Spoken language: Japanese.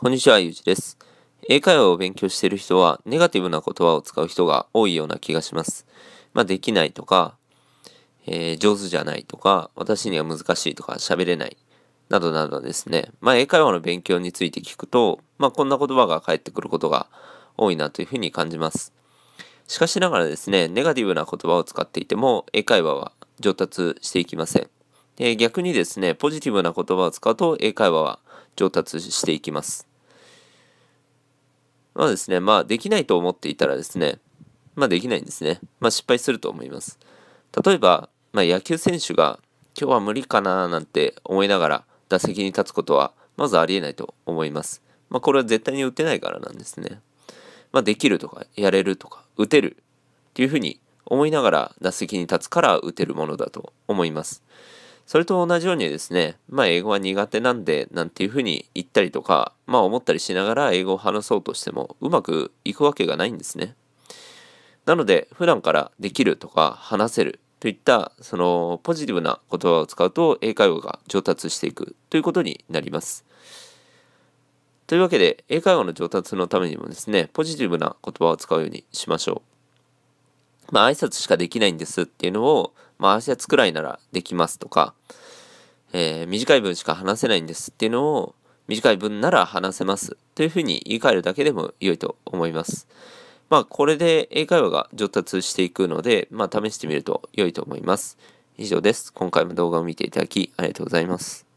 こんにちは、ゆうじです。英会話を勉強している人は、ネガティブな言葉を使う人が多いような気がします。まあ、できないとか、えー、上手じゃないとか、私には難しいとか、喋れない、などなどですね。まあ、英会話の勉強について聞くと、まあ、こんな言葉が返ってくることが多いなというふうに感じます。しかしながらですね、ネガティブな言葉を使っていても、英会話は上達していきません。逆にですね、ポジティブな言葉を使うと、英会話は上達していきます。まあですね、まあできないと思っていたらですね、まあできないんですね。まあ失敗すると思います。例えば、まあ、野球選手が今日は無理かななんて思いながら打席に立つことはまずありえないと思います。まあこれは絶対に打てないからなんですね。まあできるとかやれるとか打てるっていうふうに思いながら打席に立つから打てるものだと思います。それと同じようにですね、まあ英語は苦手なんでなんていうふうに言ったりとか、まあ思ったりしながら英語を話そうとしてもうまくいくわけがないんですね。なので普段からできるとか話せるといったそのポジティブな言葉を使うと英会話が上達していくということになります。というわけで英会話の上達のためにもですね、ポジティブな言葉を使うようにしましょう。まあ挨拶しかできないんですっていうのをまあ足立くらいならできますとか、えー、短い文しか話せないんですっていうのを短い文なら話せますというふうに言い換えるだけでも良いと思います。まあこれで英会話が上達していくので、まあ試してみると良いと思います。以上です。今回も動画を見ていただきありがとうございます。